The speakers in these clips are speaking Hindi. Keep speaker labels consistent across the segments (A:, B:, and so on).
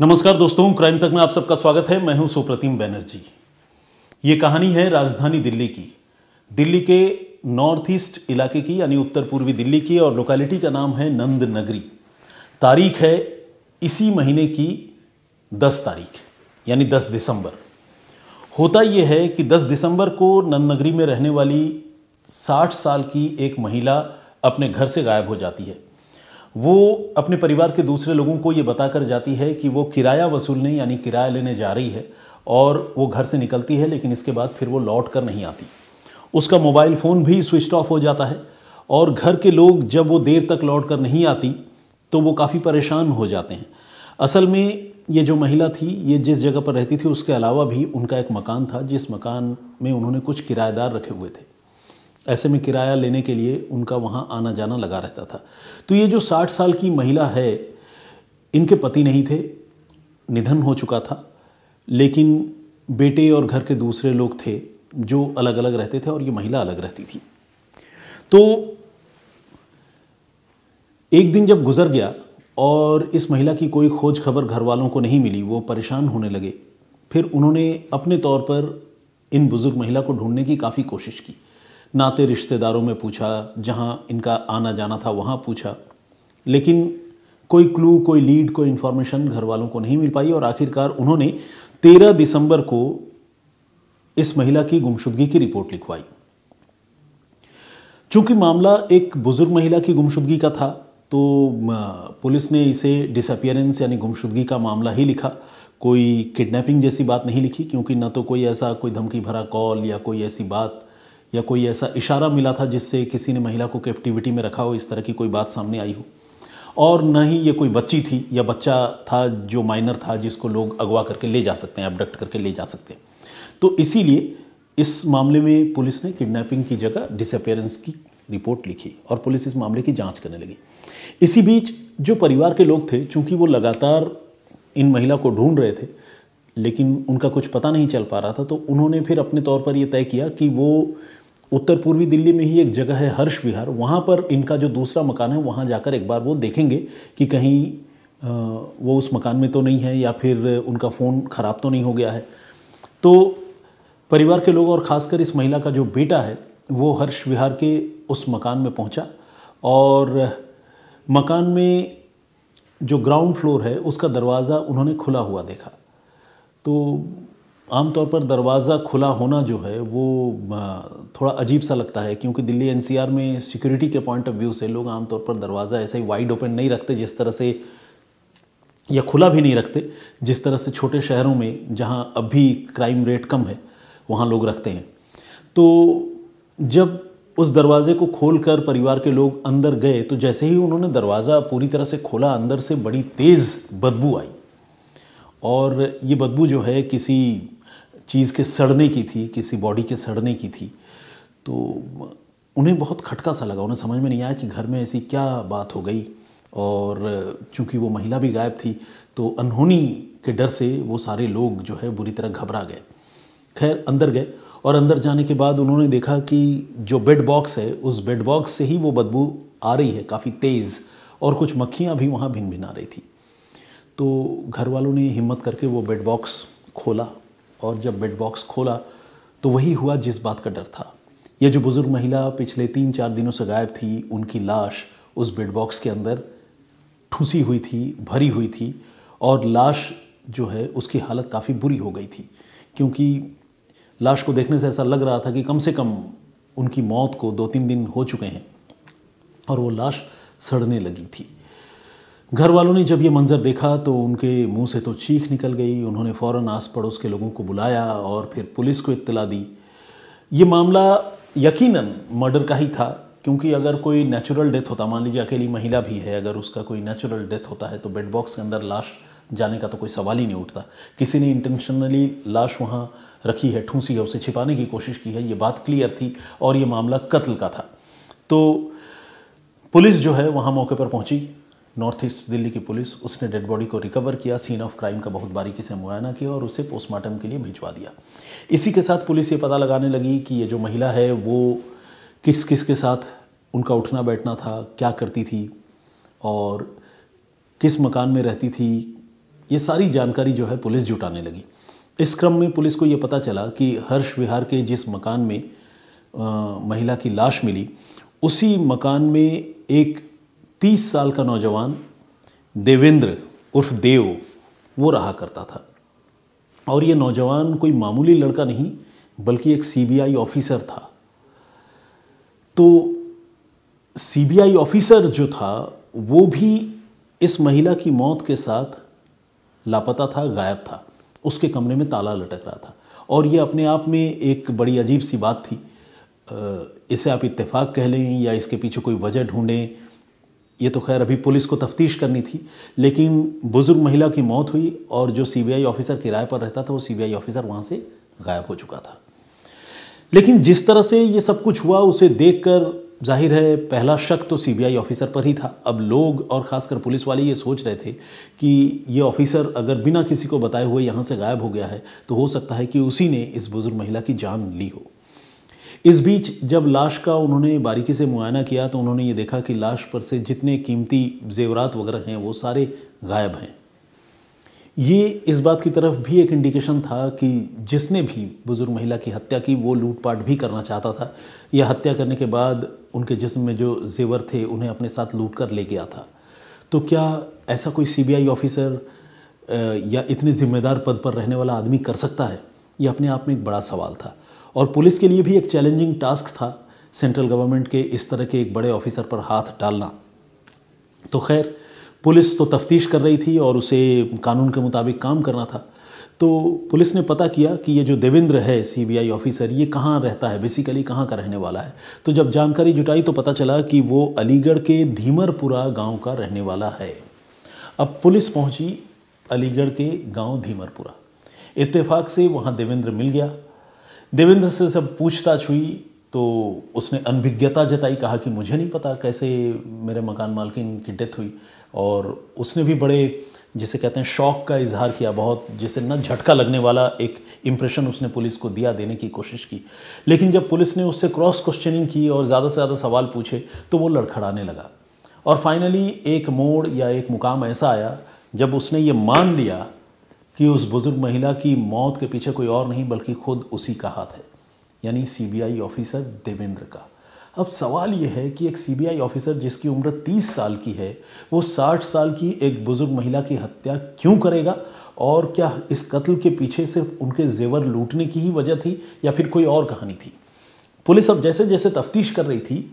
A: नमस्कार दोस्तों क्राइम तक में आप सबका स्वागत है मैं हूं सुप्रतिम बैनर्जी ये कहानी है राजधानी दिल्ली की दिल्ली के नॉर्थ ईस्ट इलाके की यानी उत्तर पूर्वी दिल्ली की और लोकेलिटी का नाम है नंद नगरी तारीख है इसी महीने की 10 तारीख यानी 10 दिसंबर होता यह है कि 10 दिसंबर को नंद नगरी में रहने वाली 60 साल की एक महिला अपने घर से गायब हो जाती है वो अपने परिवार के दूसरे लोगों को ये बताकर जाती है कि वो किराया वसूलने यानी किराया लेने जा रही है और वो घर से निकलती है लेकिन इसके बाद फिर वो लौट कर नहीं आती उसका मोबाइल फ़ोन भी स्विच ऑफ हो जाता है और घर के लोग जब वो देर तक लौट कर नहीं आती तो वो काफ़ी परेशान हो जाते हैं असल में ये जो महिला थी ये जिस जगह पर रहती थी उसके अलावा भी उनका एक मकान था जिस मकान में उन्होंने कुछ किराएदार रखे हुए थे ऐसे में किराया लेने के लिए उनका वहाँ आना जाना लगा रहता था तो ये जो साठ साल की महिला है इनके पति नहीं थे निधन हो चुका था लेकिन बेटे और घर के दूसरे लोग थे जो अलग अलग रहते थे और ये महिला अलग रहती थी तो एक दिन जब गुजर गया और इस महिला की कोई खोज खबर घर वालों को नहीं मिली वो परेशान होने लगे फिर उन्होंने अपने तौर पर इन बुज़ुर्ग महिला को ढूंढने की काफ़ी कोशिश की नाते रिश्तेदारों में पूछा जहाँ इनका आना जाना था वहाँ पूछा लेकिन कोई क्लू कोई लीड कोई इन्फॉर्मेशन घर वालों को नहीं मिल पाई और आखिरकार उन्होंने तेरह दिसंबर को इस महिला की गुमशुदगी की रिपोर्ट लिखवाई चूंकि मामला एक बुजुर्ग महिला की गुमशुदगी का था तो पुलिस ने इसे डिसअपियरेंस यानी गुमशुदगी का मामला ही लिखा कोई किडनैपिंग जैसी बात नहीं लिखी क्योंकि न तो कोई ऐसा कोई धमकी भरा कॉल या कोई ऐसी बात या कोई ऐसा इशारा मिला था जिससे किसी ने महिला को कैप्टिविटी में रखा हो इस तरह की कोई बात सामने आई हो और न ही ये कोई बच्ची थी या बच्चा था जो माइनर था जिसको लोग अगवा करके ले जा सकते हैं अपडक्ट करके ले जा सकते हैं तो इसीलिए इस मामले में पुलिस ने किडनैपिंग की जगह डिसअपेयरेंस की रिपोर्ट लिखी और पुलिस इस मामले की जांच करने लगी इसी बीच जो परिवार के लोग थे चूंकि वो लगातार इन महिला को ढूंढ रहे थे लेकिन उनका कुछ पता नहीं चल पा रहा था तो उन्होंने फिर अपने तौर पर यह तय किया कि वो उत्तर पूर्वी दिल्ली में ही एक जगह है हर्ष विहार वहाँ पर इनका जो दूसरा मकान है वहाँ जाकर एक बार वो देखेंगे कि कहीं वो उस मकान में तो नहीं है या फिर उनका फ़ोन ख़राब तो नहीं हो गया है तो परिवार के लोग और ख़ासकर इस महिला का जो बेटा है वो हर्ष विहार के उस मकान में पहुंचा और मकान में जो ग्राउंड फ्लोर है उसका दरवाज़ा उन्होंने खुला हुआ देखा तो आमतौर पर दरवाज़ा खुला होना जो है वो थोड़ा अजीब सा लगता है क्योंकि दिल्ली एनसीआर में सिक्योरिटी के पॉइंट ऑफ व्यू से लोग आमतौर पर दरवाज़ा ऐसे ही वाइड ओपन नहीं रखते जिस तरह से या खुला भी नहीं रखते जिस तरह से छोटे शहरों में जहाँ अभी क्राइम रेट कम है वहाँ लोग रखते हैं तो जब उस दरवाजे को खोल कर परिवार के लोग अंदर गए तो जैसे ही उन्होंने दरवाज़ा पूरी तरह से खोला अंदर से बड़ी तेज़ बदबू आई और ये बदबू जो है किसी चीज़ के सड़ने की थी किसी बॉडी के सड़ने की थी तो उन्हें बहुत खटका सा लगा उन्हें समझ में नहीं आया कि घर में ऐसी क्या बात हो गई और चूंकि वो महिला भी गायब थी तो अनहोनी के डर से वो सारे लोग जो है बुरी तरह घबरा गए खैर अंदर गए और अंदर जाने के बाद उन्होंने देखा कि जो बेड बॉक्स है उस बेड बॉक्स से ही वो बदबू आ रही है काफ़ी तेज़ और कुछ मक्खियाँ भी वहाँ भिन भिन आ रही थी तो घर वालों ने हिम्मत करके वो बेड बॉक्स खोला और जब बेड बॉक्स खोला तो वही हुआ जिस बात का डर था यह जो बुज़ुर्ग महिला पिछले तीन चार दिनों से गायब थी उनकी लाश उस बेड बॉक्स के अंदर ठूसी हुई थी भरी हुई थी और लाश जो है उसकी हालत काफ़ी बुरी हो गई थी क्योंकि लाश को देखने से ऐसा लग रहा था कि कम से कम उनकी मौत को दो तीन दिन हो चुके हैं और वो लाश सड़ने लगी थी घर वालों ने जब ये मंज़र देखा तो उनके मुंह से तो चीख निकल गई उन्होंने फ़ौरन आस पड़ोस के लोगों को बुलाया और फिर पुलिस को इत्तला दी ये मामला यकीनन मर्डर का ही था क्योंकि अगर कोई नेचुरल डेथ होता मान लीजिए अकेली महिला भी है अगर उसका कोई नेचुरल डेथ होता है तो बेड बॉक्स के अंदर लाश जाने का तो कोई सवाल ही नहीं उठता किसी ने इंटेंशनली लाश वहाँ रखी है ठूंसी है उसे छिपाने की कोशिश की है ये बात क्लियर थी और ये मामला कत्ल का था तो पुलिस जो है वहाँ मौके पर पहुँची नॉर्थ ईस्ट दिल्ली की पुलिस उसने डेड बॉडी को रिकवर किया सीन ऑफ क्राइम का बहुत बारीकी से मुआयना किया और उसे पोस्टमार्टम के लिए भिजवा दिया इसी के साथ पुलिस ये पता लगाने लगी कि ये जो महिला है वो किस किस के साथ उनका उठना बैठना था क्या करती थी और किस मकान में रहती थी ये सारी जानकारी जो है पुलिस जुटाने लगी इस क्रम में पुलिस को ये पता चला कि हर्ष विहार के जिस मकान में आ, महिला की लाश मिली उसी मकान में एक तीस साल का नौजवान देवेंद्र उर्फ देव वो रहा करता था और ये नौजवान कोई मामूली लड़का नहीं बल्कि एक सीबीआई ऑफिसर था तो सीबीआई ऑफिसर जो था वो भी इस महिला की मौत के साथ लापता था गायब था उसके कमरे में ताला लटक रहा था और ये अपने आप में एक बड़ी अजीब सी बात थी इसे आप इत्तेफाक कह लें या इसके पीछे कोई वजह ढूंढें ये तो खैर अभी पुलिस को तफ्तीश करनी थी लेकिन बुज़ुर्ग महिला की मौत हुई और जो सीबीआई ऑफिसर किराए पर रहता था वो सीबीआई ऑफिसर वहाँ से गायब हो चुका था लेकिन जिस तरह से ये सब कुछ हुआ उसे देखकर जाहिर है पहला शक तो सीबीआई ऑफिसर पर ही था अब लोग और ख़ासकर पुलिस वाले ये सोच रहे थे कि ये ऑफिसर अगर बिना किसी को बताए हुए यहाँ से गायब हो गया है तो हो सकता है कि उसी ने इस बुज़ुर्ग महिला की जान ली हो इस बीच जब लाश का उन्होंने बारीकी से मुआयना किया तो उन्होंने ये देखा कि लाश पर से जितने कीमती जेवरात वगैरह हैं वो सारे गायब हैं ये इस बात की तरफ भी एक इंडिकेशन था कि जिसने भी बुज़ुर्ग महिला की हत्या की वो लूटपाट भी करना चाहता था या हत्या करने के बाद उनके जिस्म में जो जेवर थे उन्हें अपने साथ लूट कर ले गया था तो क्या ऐसा कोई सीबीआई ऑफिसर या इतने ज़िम्मेदार पद पर रहने वाला आदमी कर सकता है यह अपने आप में एक बड़ा सवाल था और पुलिस के लिए भी एक चैलेंजिंग टास्क था सेंट्रल गवर्नमेंट के इस तरह के एक बड़े ऑफिसर पर हाथ डालना तो खैर पुलिस तो तफ्तीश कर रही थी और उसे कानून के मुताबिक काम करना था तो पुलिस ने पता किया कि ये जो देवेंद्र है सीबीआई ऑफिसर ये कहाँ रहता है बेसिकली कहाँ का रहने वाला है तो जब जानकारी जुटाई तो पता चला कि वो अलीगढ़ के धीमरपुरा गांव का रहने वाला है अब पुलिस पहुंची अलीगढ़ के गांव धीमरपुरा इत्तेफाक से वहाँ देवेंद्र मिल गया देवेंद्र से सब पूछताछ हुई तो उसने अनभिज्ञता जताई कहा कि मुझे नहीं पता कैसे मेरे मकान मालकिन की डेथ हुई और उसने भी बड़े जिसे कहते हैं शौक का इजहार किया बहुत जिसे न झटका लगने वाला एक इम्प्रेशन उसने पुलिस को दिया देने की कोशिश की लेकिन जब पुलिस ने उससे क्रॉस क्वेश्चनिंग की और ज़्यादा से ज़्यादा सवाल पूछे तो वो लड़खड़ाने लगा और फाइनली एक मोड़ या एक मुकाम ऐसा आया जब उसने ये मान लिया कि उस बुज़ुर्ग महिला की मौत के पीछे कोई और नहीं बल्कि खुद उसी का हाथ है यानी सीबीआई ऑफिसर देवेंद्र का अब सवाल यह है कि एक सीबीआई ऑफिसर जिसकी उम्र 30 साल की है वो 60 साल की एक बुज़ुर्ग महिला की हत्या क्यों करेगा और क्या इस कत्ल के पीछे सिर्फ उनके जेवर लूटने की ही वजह थी या फिर कोई और कहानी थी पुलिस अब जैसे जैसे तफ्तीश कर रही थी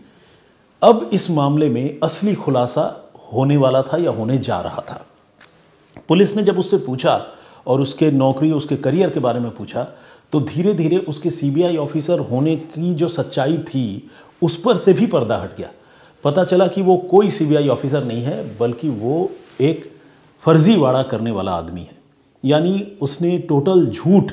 A: अब इस मामले में असली खुलासा होने वाला था या होने जा रहा था पुलिस ने जब उससे पूछा और उसके नौकरी उसके करियर के बारे में पूछा तो धीरे धीरे उसके सीबीआई ऑफिसर होने की जो सच्चाई थी उस पर से भी पर्दा हट गया पता चला कि वो कोई सीबीआई ऑफिसर नहीं है बल्कि वो एक फर्जीवाड़ा करने वाला आदमी है यानी उसने टोटल झूठ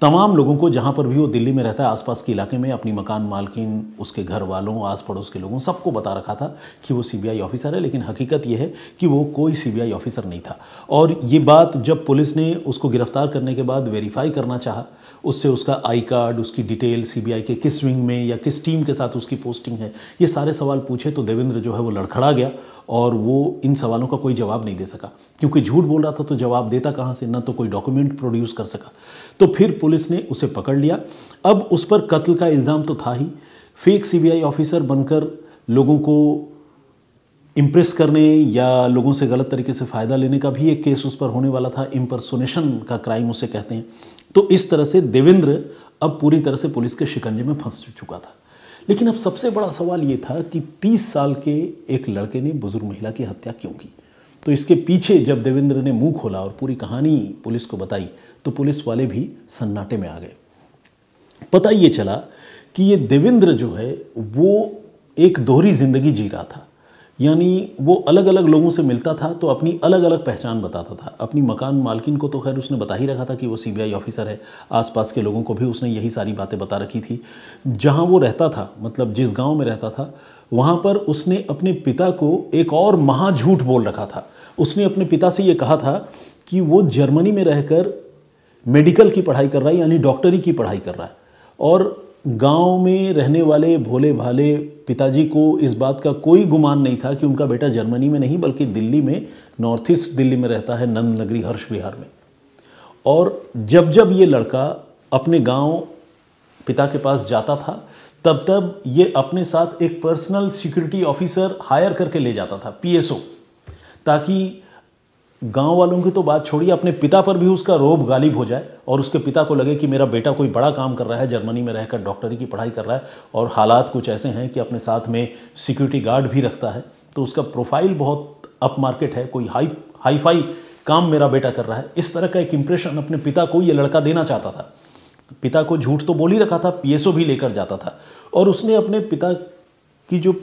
A: तमाम लोगों को जहाँ पर भी वो दिल्ली में रहता है आसपास के इलाके में अपनी मकान मालकिन उसके घर वालों आस पड़ोस के लोगों सबको बता रखा था कि वो सीबीआई ऑफिसर है लेकिन हकीकत यह है कि वो कोई सीबीआई ऑफिसर नहीं था और ये बात जब पुलिस ने उसको गिरफ्तार करने के बाद वेरीफाई करना चाहा उससे उसका आई कार्ड उसकी डिटेल सीबीआई के किस विंग में या किस टीम के साथ उसकी पोस्टिंग है ये सारे सवाल पूछे तो देवेंद्र जो है वो लड़खड़ा गया और वो इन सवालों का कोई जवाब नहीं दे सका क्योंकि झूठ बोल रहा था तो जवाब देता कहाँ से ना तो कोई डॉक्यूमेंट प्रोड्यूस कर सका तो फिर पुलिस ने उसे पकड़ लिया अब उस पर कत्ल का इल्ज़ाम तो था ही फेक सीबीआई ऑफिसर बनकर लोगों को इम्प्रेस करने या लोगों से गलत तरीके से फ़ायदा लेने का भी एक केस उस पर होने वाला था इम्परसोनेशन का क्राइम उसे कहते हैं तो इस तरह से देवेंद्र अब पूरी तरह से पुलिस के शिकंजे में फंस चुका था लेकिन अब सबसे बड़ा सवाल ये था कि 30 साल के एक लड़के ने बुज़ुर्ग महिला की हत्या क्यों की तो इसके पीछे जब देवेंद्र ने मुंह खोला और पूरी कहानी पुलिस को बताई तो पुलिस वाले भी सन्नाटे में आ गए पता ये चला कि ये देवेंद्र जो है वो एक दोहरी जिंदगी जी रहा था यानी वो अलग अलग लोगों से मिलता था तो अपनी अलग अलग पहचान बताता था अपनी मकान मालकिन को तो खैर उसने बता ही रखा था कि वो सीबीआई ऑफिसर है आसपास के लोगों को भी उसने यही सारी बातें बता रखी थी जहाँ वो रहता था मतलब जिस गांव में रहता था वहाँ पर उसने अपने पिता को एक और महाझूठ बोल रखा था उसने अपने पिता से ये कहा था कि वो जर्मनी में रहकर मेडिकल की पढ़ाई कर रहा है यानी डॉक्टरी की पढ़ाई कर रहा है और गांव में रहने वाले भोले भाले पिताजी को इस बात का कोई गुमान नहीं था कि उनका बेटा जर्मनी में नहीं बल्कि दिल्ली में नॉर्थ ईस्ट दिल्ली में रहता है नंद नगरी हर्ष विहार में और जब जब ये लड़का अपने गांव पिता के पास जाता था तब तब ये अपने साथ एक पर्सनल सिक्योरिटी ऑफिसर हायर करके ले जाता था पीएसओ ताकि गांव वालों की तो बात छोड़िए अपने पिता पर भी उसका रोब गालिब हो जाए और उसके पिता को लगे कि मेरा बेटा कोई बड़ा काम कर रहा है जर्मनी में रहकर डॉक्टरी की पढ़ाई कर रहा है और हालात कुछ ऐसे हैं कि अपने साथ में सिक्योरिटी गार्ड भी रखता है तो उसका प्रोफाइल बहुत अप मार्केट है कोई हाई हाई फाई काम मेरा बेटा कर रहा है इस तरह का एक इम्प्रेशन अपने पिता को ये लड़का देना चाहता था पिता को झूठ तो बोल ही रखा था पीएसओ भी लेकर जाता था और उसने अपने पिता की जो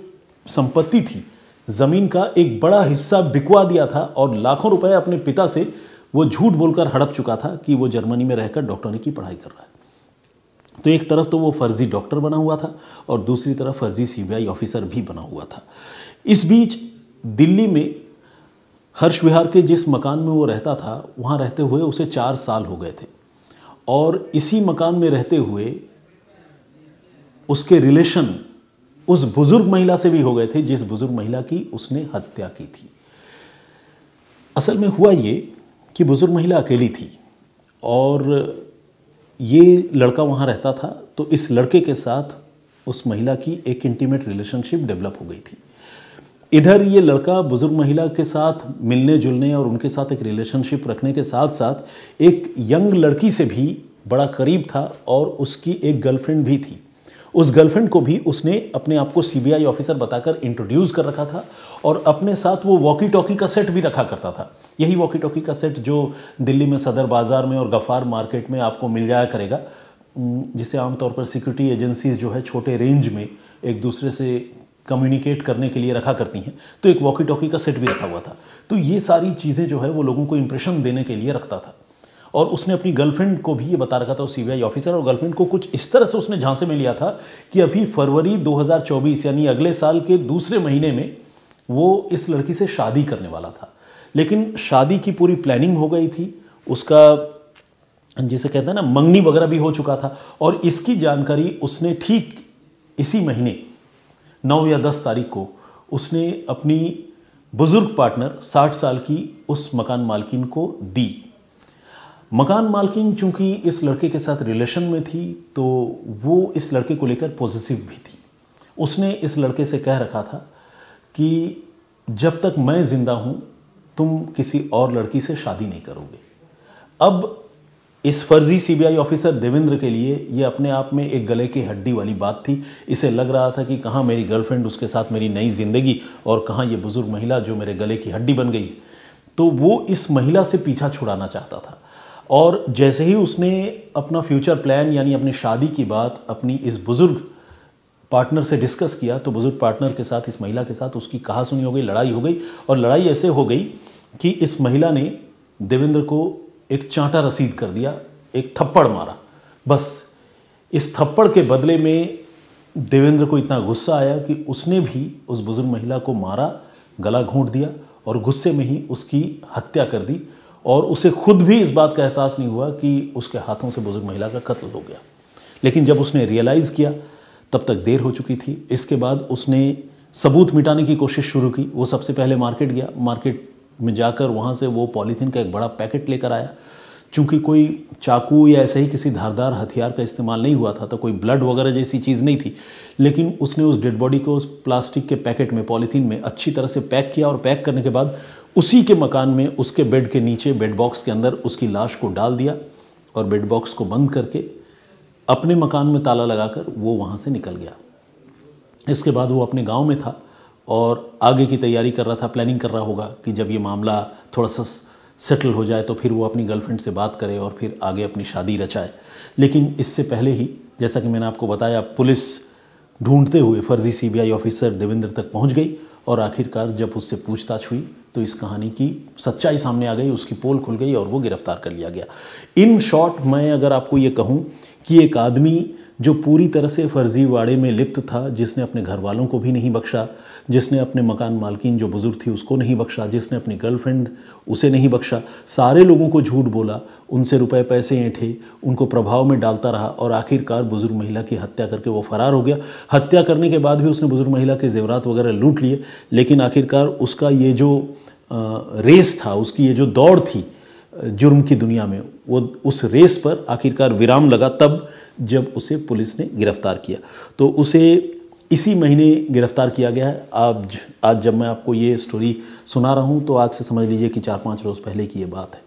A: संपत्ति थी ज़मीन का एक बड़ा हिस्सा बिकवा दिया था और लाखों रुपए अपने पिता से वो झूठ बोलकर हड़प चुका था कि वो जर्मनी में रहकर डॉक्टरी की पढ़ाई कर रहा है तो एक तरफ तो वो फर्जी डॉक्टर बना हुआ था और दूसरी तरफ फर्जी सीबीआई ऑफिसर भी बना हुआ था इस बीच दिल्ली में हर्ष विहार के जिस मकान में वो रहता था वहाँ रहते हुए उसे चार साल हो गए थे और इसी मकान में रहते हुए उसके रिलेशन उस बुजुर्ग महिला से भी हो गए थे जिस बुजुर्ग महिला की उसने हत्या की थी असल में हुआ ये कि बुजुर्ग महिला अकेली थी और ये लड़का वहाँ रहता था तो इस लड़के के साथ उस महिला की एक इंटीमेट रिलेशनशिप डेवलप हो गई थी इधर ये लड़का बुजुर्ग महिला के साथ मिलने जुलने और उनके साथ एक रिलेशनशिप रखने के साथ साथ एक यंग लड़की से भी बड़ा करीब था और उसकी एक गर्लफ्रेंड भी थी उस गर्लफ्रेंड को भी उसने अपने आप को सीबीआई ऑफिसर बताकर इंट्रोड्यूस कर रखा था और अपने साथ वो वॉकी टॉकी का सेट भी रखा करता था यही वॉकी टॉकी का सेट जो दिल्ली में सदर बाज़ार में और गफ़ार मार्केट में आपको मिल जाया करेगा जिसे आमतौर पर सिक्योरिटी एजेंसीज जो है छोटे रेंज में एक दूसरे से कम्युनिकेट करने के लिए रखा करती हैं तो एक वॉकी टॉकी का सेट भी रखा हुआ था तो ये सारी चीज़ें जो है वो लोगों को इम्प्रेशन देने के लिए रखता था और उसने अपनी गर्लफ्रेंड को भी ये बता रखा था सी आई ऑफिसर और गर्लफ्रेंड को कुछ इस तरह से उसने झांसे में लिया था कि अभी फरवरी 2024 यानी अगले साल के दूसरे महीने में वो इस लड़की से शादी करने वाला था लेकिन शादी की पूरी प्लानिंग हो गई थी उसका जैसे कहते हैं ना मंगनी वगैरह भी हो चुका था और इसकी जानकारी उसने ठीक इसी महीने नौ या दस तारीख को उसने अपनी बुज़ुर्ग पार्टनर साठ साल की उस मकान मालकिन को दी मकान मालकिन चूंकि इस लड़के के साथ रिलेशन में थी तो वो इस लड़के को लेकर पॉजिटिव भी थी उसने इस लड़के से कह रखा था कि जब तक मैं ज़िंदा हूँ तुम किसी और लड़की से शादी नहीं करोगे अब इस फर्जी सीबीआई ऑफिसर देवेंद्र के लिए ये अपने आप में एक गले की हड्डी वाली बात थी इसे लग रहा था कि कहाँ मेरी गर्लफ्रेंड उसके साथ मेरी नई ज़िंदगी और कहाँ ये बुज़ुर्ग महिला जो मेरे गले की हड्डी बन गई तो वो इस महिला से पीछा छुड़ाना चाहता था और जैसे ही उसने अपना फ्यूचर प्लान यानी अपनी शादी की बात अपनी इस बुज़ुर्ग पार्टनर से डिस्कस किया तो बुज़ुर्ग पार्टनर के साथ इस महिला के साथ उसकी कहा सुनी हो गई लड़ाई हो गई और लड़ाई ऐसे हो गई कि इस महिला ने देवेंद्र को एक चांटा रसीद कर दिया एक थप्पड़ मारा बस इस थप्पड़ के बदले में देवेंद्र को इतना गुस्सा आया कि उसने भी उस बुज़ुर्ग महिला को मारा गला घूंट दिया और गुस्से में ही उसकी हत्या कर दी और उसे खुद भी इस बात का एहसास नहीं हुआ कि उसके हाथों से बुज़ुर्ग महिला का कत्ल हो गया लेकिन जब उसने रियलाइज़ किया तब तक देर हो चुकी थी इसके बाद उसने सबूत मिटाने की कोशिश शुरू की वो सबसे पहले मार्केट गया मार्केट में जाकर वहाँ से वो पॉलीथीन का एक बड़ा पैकेट लेकर आया चूँकि कोई चाकू या ऐसे ही किसी धारदार हथियार का इस्तेमाल नहीं हुआ था तो कोई ब्लड वगैरह जैसी चीज़ नहीं थी लेकिन उसने उस डेड बॉडी को उस प्लास्टिक के पैकेट में पॉलीथीन में अच्छी तरह से पैक किया और पैक करने के बाद उसी के मकान में उसके बेड के नीचे बेड बॉक्स के अंदर उसकी लाश को डाल दिया और बेड बॉक्स को बंद करके अपने मकान में ताला लगाकर वो वहाँ से निकल गया इसके बाद वो अपने गांव में था और आगे की तैयारी कर रहा था प्लानिंग कर रहा होगा कि जब ये मामला थोड़ा सा सेटल हो जाए तो फिर वो अपनी गर्लफ्रेंड से बात करे और फिर आगे अपनी शादी रचाए लेकिन इससे पहले ही जैसा कि मैंने आपको बताया पुलिस ढूंढते हुए फर्जी सीबीआई ऑफिसर देवेंद्र तक पहुंच गई और आखिरकार जब उससे पूछताछ हुई तो इस कहानी की सच्चाई सामने आ गई उसकी पोल खुल गई और वो गिरफ्तार कर लिया गया इन शॉर्ट मैं अगर आपको ये कहूँ कि एक आदमी जो पूरी तरह से फर्जीवाड़े में लिप्त था जिसने अपने घर वालों को भी नहीं बख्शा जिसने अपने मकान मालकिन जो बुज़ुर्ग थी उसको नहीं बख्शा जिसने अपनी गर्लफ्रेंड उसे नहीं बख्शा सारे लोगों को झूठ बोला उनसे रुपए पैसे ऐंठे उनको प्रभाव में डालता रहा और आखिरकार बुज़ुर्ग महिला की हत्या करके वो फरार हो गया हत्या करने के बाद भी उसने बुज़ुर्ग महिला के जेवरात वगैरह लूट लिए लेकिन आखिरकार उसका ये जो रेस था उसकी ये जो दौड़ थी जुर्म की दुनिया में वो उस रेस पर आखिरकार विराम लगा तब जब उसे पुलिस ने गिरफ्तार किया तो उसे इसी महीने गिरफ्तार किया गया है आज आज जब मैं आपको ये स्टोरी सुना रहा हूँ तो आज से समझ लीजिए कि चार पाँच रोज़ पहले की ये बात है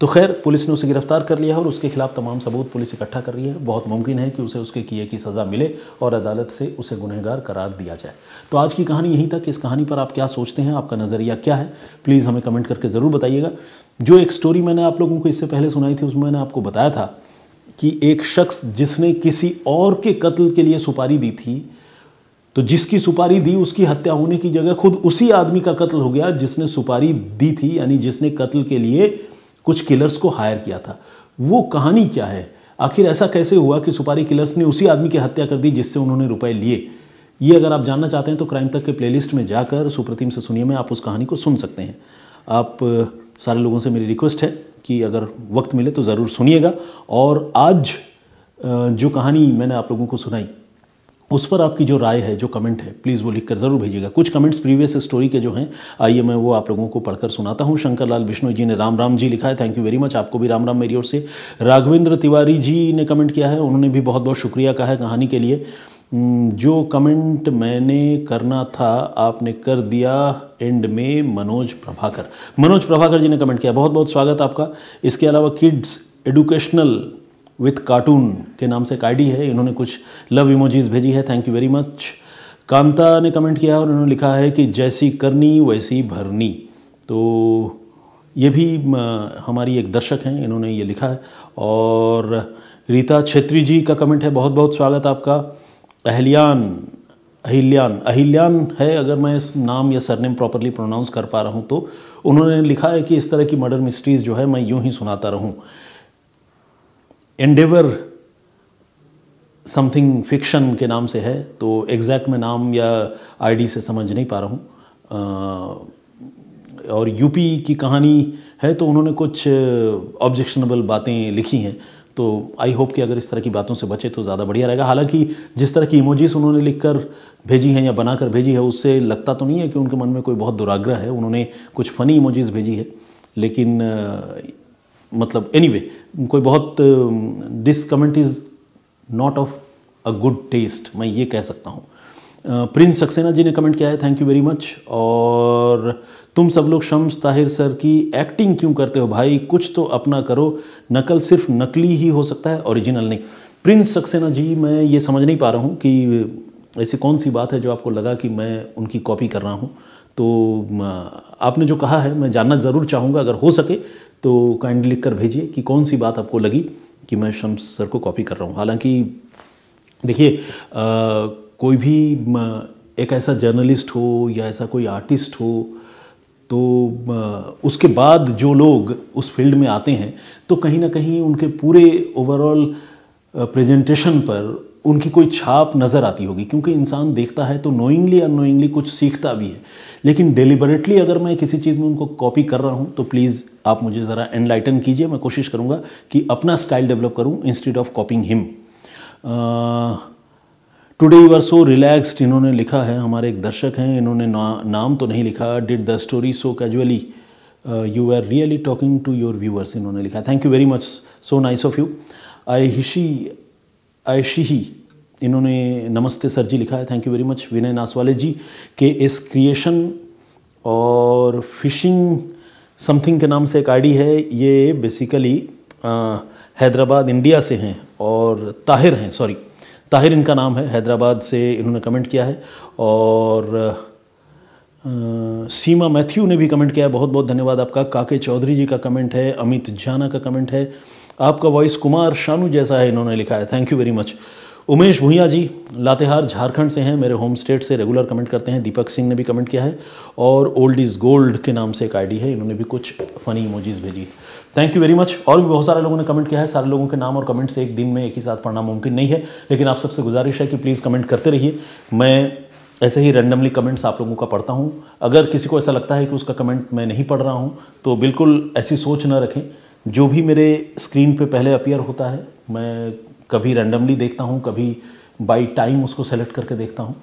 A: तो खैर पुलिस ने उसे गिरफ्तार कर लिया है और उसके खिलाफ तमाम सबूत पुलिस इकट्ठा कर रही है बहुत मुमकिन है कि उसे उसके किए की सज़ा मिले और अदालत से उसे गुनहगार करार दिया जाए तो आज की कहानी यहीं तक इस कहानी पर आप क्या सोचते हैं आपका नज़रिया क्या है प्लीज़ हमें कमेंट करके ज़रूर बताइएगा जो एक स्टोरी मैंने आप लोगों को इससे पहले सुनाई थी उसमें मैंने आपको बताया था कि एक शख्स जिसने किसी और के कत्ल के लिए सुपारी दी थी तो जिसकी सुपारी दी उसकी हत्या होने की जगह खुद उसी आदमी का कत्ल हो गया जिसने सुपारी दी थी यानी जिसने कत्ल के लिए कुछ किलर्स को हायर किया था वो कहानी क्या है आखिर ऐसा कैसे हुआ कि सुपारी किलर्स ने उसी आदमी की हत्या कर दी जिससे उन्होंने रुपए लिए ये अगर आप जानना चाहते हैं तो क्राइम तक के प्लेलिस्ट में जाकर सुप्रतिम से सुनिए मैं आप उस कहानी को सुन सकते हैं आप सारे लोगों से मेरी रिक्वेस्ट है कि अगर वक्त मिले तो ज़रूर सुनिएगा और आज जो कहानी मैंने आप लोगों को सुनाई उस पर आपकी जो राय है जो कमेंट है प्लीज़ वो लिखकर ज़रूर भेजिएगा कुछ कमेंट्स प्रीवियस स्टोरी के जो हैं आइए मैं वो आप लोगों को पढ़कर सुनाता हूँ शंकर लाल बिश्नोई जी ने राम राम जी लिखा है थैंक यू वेरी मच आपको भी राम राम मेरी ओर से राघवेंद्र तिवारी जी ने कमेंट किया है उन्होंने भी बहुत बहुत शुक्रिया कहा है कहानी के लिए जो कमेंट मैंने करना था आपने कर दिया एंड में मनोज प्रभाकर मनोज प्रभाकर जी ने कमेंट किया बहुत बहुत स्वागत आपका इसके अलावा किड्स एडुकेशनल विथ कार्टून के नाम से एक आईडी है इन्होंने कुछ लव इमोजीज भेजी है thank you very much Kanta ने कमेंट किया और उन्होंने लिखा है कि जैसी करनी वैसी भरनी तो ये भी हमारी एक दर्शक हैं इन्होंने ये लिखा है और रीता छेत्री जी का कमेंट है बहुत बहुत स्वागत आपका अहल्यान अहिल्यान अहिल्यान है अगर मैं इस नाम या सरनेम प्रॉपरली प्रोनाउंस कर पा रहा हूँ तो उन्होंने लिखा है कि इस तरह की मर्डर मिस्ट्रीज़ जो है मैं यूँ ही सुनाता रहूँ एंडेवर समथिंग फिक्शन के नाम से है तो एग्जैक्ट मैं नाम या आईडी से समझ नहीं पा रहा हूँ और यूपी की कहानी है तो उन्होंने कुछ ऑब्जेक्शनेबल बातें लिखी हैं तो आई होप कि अगर इस तरह की बातों से बचे तो ज़्यादा बढ़िया रहेगा हालांकि जिस तरह की इमोजीज उन्होंने लिखकर भेजी हैं या बनाकर भेजी है उससे लगता तो नहीं है कि उनके मन में कोई बहुत दुराग्रह है उन्होंने कुछ फ़नी इमोजीज भेजी है लेकिन मतलब एनी anyway, कोई बहुत this comment is not of a good taste मैं ये कह सकता हूँ प्रिंस सक्सेना जी ने कमेंट किया है थैंक यू वेरी मच और तुम सब लोग शम्स ताहिर सर की एक्टिंग क्यों करते हो भाई कुछ तो अपना करो नकल सिर्फ नकली ही हो सकता है ओरिजिनल नहीं प्रिंस सक्सेना जी मैं ये समझ नहीं पा रहा हूँ कि ऐसी कौन सी बात है जो आपको लगा कि मैं उनकी कॉपी कर रहा हूँ तो आपने जो कहा है मैं जानना ज़रूर चाहूँगा अगर हो सके तो काइंडली लिख कर भेजिए कि कौन सी बात आपको लगी कि मैं शम्स सर को कॉपी कर रहा हूँ हालांकि देखिए कोई भी एक ऐसा जर्नलिस्ट हो या ऐसा कोई आर्टिस्ट हो तो उसके बाद जो लोग उस फील्ड में आते हैं तो कहीं ना कहीं उनके पूरे ओवरऑल प्रेजेंटेशन पर उनकी कोई छाप नज़र आती होगी क्योंकि इंसान देखता है तो नोइंगली अनोइंगली कुछ सीखता भी है लेकिन डिलिबरेटली अगर मैं किसी चीज़ में उनको कॉपी कर रहा हूँ तो प्लीज़ आप मुझे ज़रा एनलाइटन कीजिए मैं कोशिश करूँगा कि अपना स्टाइल डेवलप करूँ instead of copying him today you are so relaxed इन्होंने लिखा है हमारे एक दर्शक हैं इन्होंने ना, नाम तो नहीं लिखा did the story so casually you are really talking to your viewers इन्होंने लिखा thank you very much so nice of you I हिशी आई शिही इन्होंने नमस्ते सर जी लिखा है thank you very much Vinay Naswale ji के इस क्रिएशन और फिशिंग समथिंग के नाम से एक आईडी है ये बेसिकली हैदराबाद इंडिया से हैं और ताहिर हैं सॉरी ताहिर इनका नाम है हैदराबाद से इन्होंने कमेंट किया है और आ, सीमा मैथ्यू ने भी कमेंट किया है बहुत बहुत धन्यवाद आपका काके चौधरी जी का कमेंट है अमित झाना का कमेंट है आपका वॉइस कुमार शानू जैसा है इन्होंने लिखा है thank you very much Umesh Bhuya ji Latehar Jharkhand से हैं मेरे होम स्टेट से रेगुलर कमेंट करते हैं दीपक सिंह ने भी कमेंट किया है और ओल्ड इज़ गोल्ड के नाम से एक आईडी है इन्होंने भी कुछ फ़नी इमोजीज़ भेजी थैंक यू वेरी मच और भी बहुत सारे लोगों ने कमेंट किया है सारे लोगों के नाम और कमेंट्स एक दिन में एक ही साथ पढ़ना मुमकिन नहीं है लेकिन आप सबसे गुजारिश है कि प्लीज़ कमेंट करते रहिए मैं ऐसे ही रैंडमली कमेंट्स आप लोगों का पढ़ता हूँ अगर किसी को ऐसा लगता है कि उसका कमेंट मैं नहीं पढ़ रहा हूँ तो बिल्कुल ऐसी सोच न रखें जो भी मेरे स्क्रीन पे पहले अपीयर होता है मैं कभी रैंडमली देखता हूँ कभी बाई टाइम उसको सेलेक्ट करके देखता हूँ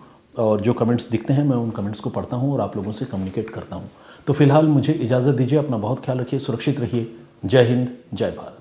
A: और जो कमेंट्स दिखते हैं मैं उन कमेंट्स को पढ़ता हूँ और आप लोगों से कम्युनिकेट करता हूँ तो फिलहाल मुझे इजाज़त दीजिए अपना बहुत ख्याल रखिए सुरक्षित रहिए जय हिंद जय भारत